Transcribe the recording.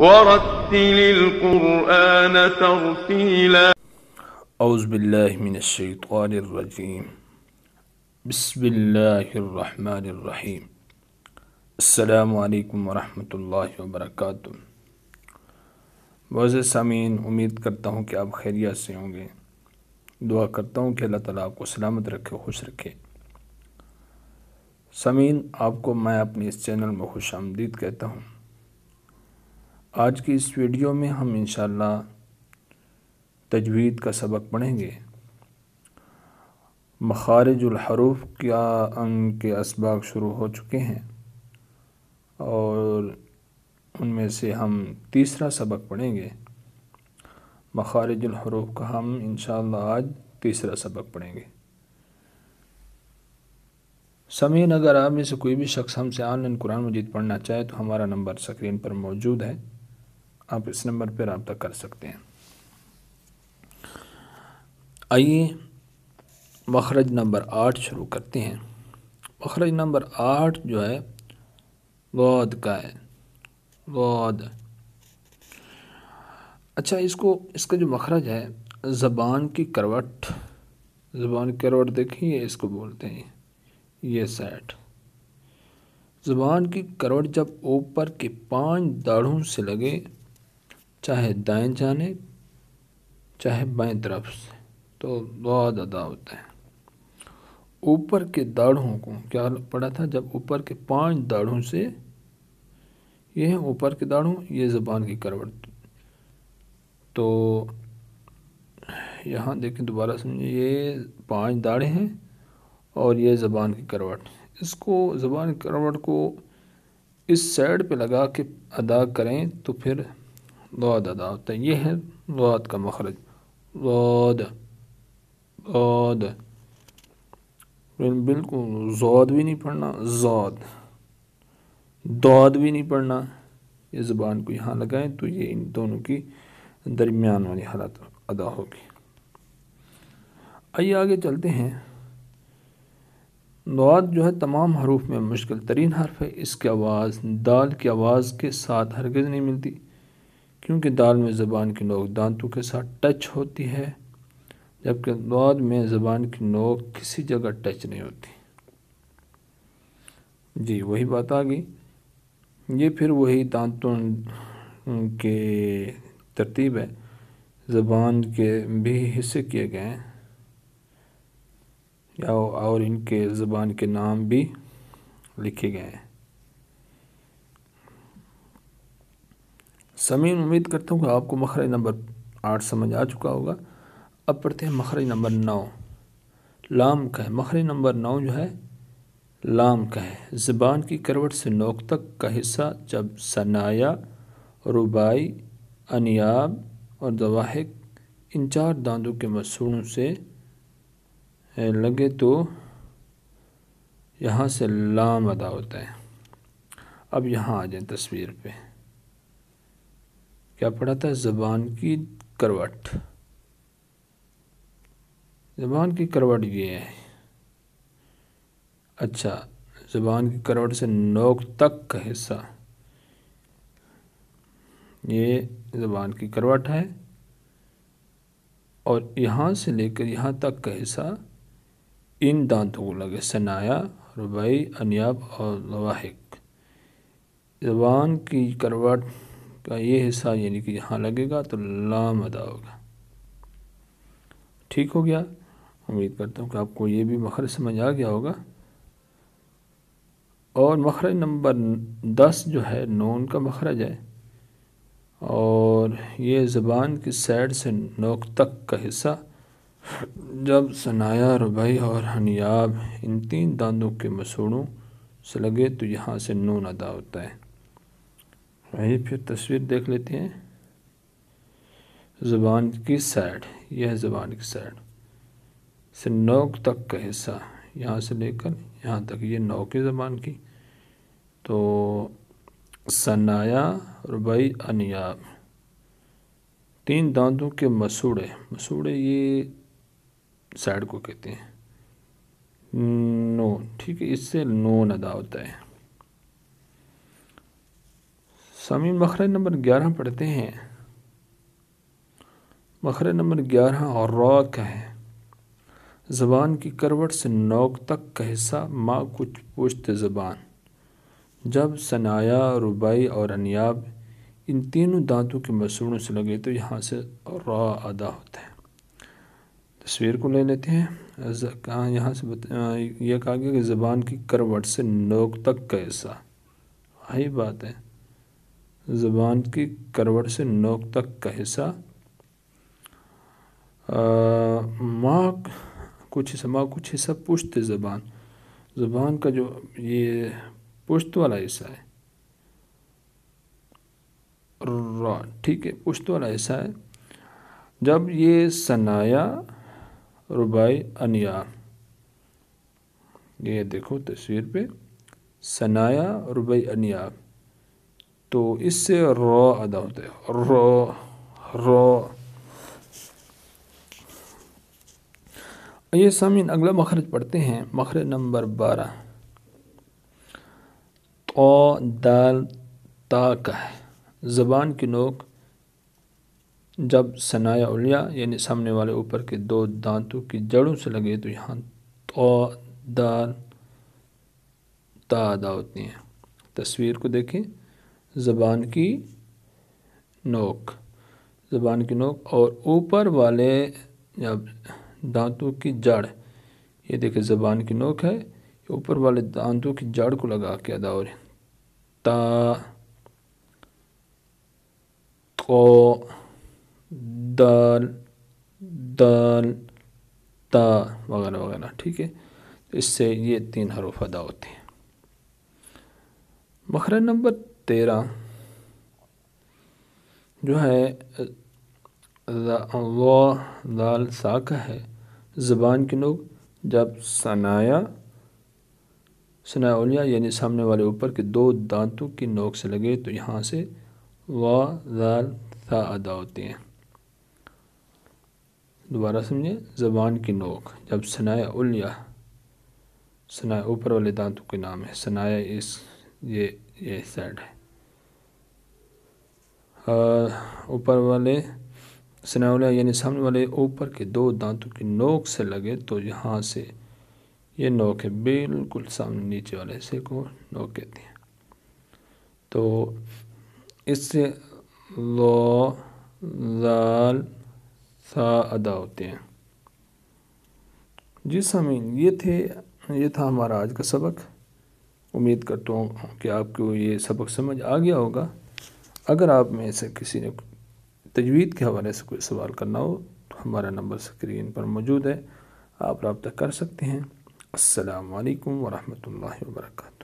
ورتل القرآن ترتيلا أعوذ بالله من الشيطان الرجيم بسم الله الرحمن الرحيم السلام عليكم ورحمة الله وبركاته Moz सामीन उम्मीद करता हूँ कि आप खैरियत से होंगे दुआ करता हूँ कि अल्लाह ताला आपको सलामत रखे खुश रखे समीन आपको मैं अपने इस चैनल में खुश आमदीद कहता हूँ आज की इस वीडियो में हम इन तजवीद का सबक पढ़ेंगे मखारजुल हरूफ क्या अंग के इसबाक शुरू हो चुके हैं और उनमें से हम तीसरा सबक पढ़ेंगे हरूफ का हम इन आज तीसरा सबक पढ़ेंगे समीन अगर आप में से कोई भी शख्स हमसे ऑनलाइन कुरान मजीद पढ़ना चाहे तो हमारा नंबर स्क्रीन पर मौजूद है आप इस नंबर पर रबता कर सकते हैं आइए मखरज नंबर आठ शुरू करते हैं मखरज नंबर आठ जो है गौद का है गौद अच्छा इसको इसका जो मखरज है ज़बान की करवट ज़बान की करवट देखिए इसको बोलते हैं ये सेट ज़बान की करवट जब ऊपर के पांच दाढ़ों से लगे चाहे दाएं जाने चाहे बाएं तरफ से तो बहुत ज़्यादा होता है ऊपर के दाढ़ों को क्या पड़ा था जब ऊपर के पांच दाढ़ों से ये हैं ऊपर के दाढ़ों ये ज़बान की करवट तो यहाँ देखें दोबारा समझिए ये पांच दाढ़े हैं और ये ज़बान की करवट इसको ज़बान की करवट को इस साइड पे लगा के अदा करें तो फिर रद अदा होता है ये है रद का मखरज रद रद बिल्कुल जौद भी नहीं पढ़ना जौद दौद भी नहीं पढ़ना ये ज़बान को यहाँ लगाएं तो ये इन दोनों की दरमियान वाली हालत अदा होगी आइए आगे चलते हैं नवाद जो है तमाम हरूफ में मुश्किल तरीन हर्फ है इसकी आवाज़ दाल की आवाज़ के साथ हरगज़ नहीं मिलती क्योंकि दाल में ज़बान की नोक दांतों के साथ टच होती है जबकि दाद में ज़बान की नोक किसी जगह टच नहीं होती जी वही बात आ गई ये फिर वही दांतों के तरतीब है ज़बान के भी हिस्से किए गए हैं या और इनके ज़बान के नाम भी लिखे गए हैं समीन उम्मीद करता हूँ कि आपको मखरज नंबर आठ समझ आ चुका होगा अब पढ़ते हैं मखरज नंबर नौ लाम का है मखरज नंबर नौ जो है लाम का है ज़बान की करवट से नोक तक का हिस्सा जब सनाया रुबाई अनियाब और दवाहिक इन चार दांतों के मसूड़ों से लगे तो यहाँ से लाम अदा होता है अब यहाँ आ जाए तस्वीर पे क्या पढ़ा था ज़बान की करवट ज़बान की करवट ये है अच्छा ज़बान की करवट से नोक तक का हिस्सा ये ज़बान की करवट है और यहाँ से लेकर यहाँ तक का हिस्सा इन दांतों को लगे सनाया रुबई अनियाब और लवाहिक ज़बान की करवट का ये हिस्सा यानी कि यहाँ लगेगा तो लाम अदा होगा ठीक हो गया उम्मीद करता हूँ कि आपको ये भी मखर समझ आ गया होगा और मखरज नंबर दस जो है नून का मखरज है और ये ज़बान की सैड से नोक तक का हिस्सा जब सनाया रुबई और हनियाब इन तीन दांतों के मसूड़ों से लगे तो यहाँ से नून अदा होता है वहीं फिर तस्वीर देख लेते हैं ज़बान की साइड यह है ज़बान की साइड से नोक तक का हिस्सा यहाँ से लेकर यहाँ तक ये नोक है ज़बान की तो सनाया रुबई अनियाब तीन दांतों के मसूड़े मसूड़े ये साइड को कहते हैं नो ठीक है इससे नो अदा होता है सामी मखर नंबर ग्यारह पढ़ते हैं मखर नंबर ग्यारह और रॉ का है ज़बान की करवट से नोक तक का हिस्सा माँ कुछ पुश्त ज़बान जब सनाया रुबाई और अनयाब इन तीनों दांतों के मसूड़ों से लगे तो यहाँ से रॉ अदा होता है तस्वीर को ले लेते हैं कहाँ यहाँ से बता यह कहा गया कि ज़बान की करवट से नोक तक का हिस्सा वही बात है ज़बान की करवट से नोक तक का हिस्सा माँ कुछ हिस्सा माँ कुछ हिस्सा पुश्त ज़बान ज़बान का जो ये पुश्त वाला हिस्सा है ठीक है पुश्त वाला हिस्सा है जब ये सनाया रुबाई अनियार ये देखो तस्वीर पे सनाया रुबाई अनियार तो इससे रो अदा होता है रो रो ये सामिन अगला मखरज पढ़ते हैं मखरज नंबर बारह तो दाल ता का है ज़बान की नोक जब सनाया उलिया यानी सामने वाले ऊपर के दो दांतों की जड़ों से लगे तो यहाँ तो दाल ता अदा होती हैं तस्वीर को देखें ज़बान की नोक ज़बान की नोक और ऊपर वाले दांतों की जड़ ये देखिए ज़बान की नोक है ऊपर वाले दांतों की जड़ को लगा के अदा और ता को दल दल ता वगैरह वगैरह ठीक है तो इससे ये तीन हरूफ अदा होते हैं मखरा नंबर तेरह जो है दाल साख है ज़बान की नोक जब सनाया सनाउलिया यानी सामने वाले ऊपर के दो दांतों की नोक से लगे तो यहाँ से वाल दाल था अदा होती हैं दोबारा समझे ज़बान की नोक जब सनाया उलिया सनाया ऊपर वाले दांतों के नाम है सनाया इस ये ये साइड है ऊपर वाले सनावला यानी सामने वाले ऊपर के दो दांतों की नोक से लगे तो यहाँ से ये नोक है बिल्कुल सामने नीचे वाले हिस्से को नोक कहते हैं तो इससे लो लाल सा अदा होते हैं जी समीन ये थे ये था हमारा आज का सबक उम्मीद करता हूँ कि आपको ये सबक समझ आ गया होगा अगर आप में से किसी ने तजवीद के हवाले से कोई सवाल करना हो तो हमारा नंबर स्क्रीन पर मौजूद है आप रबता कर सकते हैं असलकम वरहमल वर्का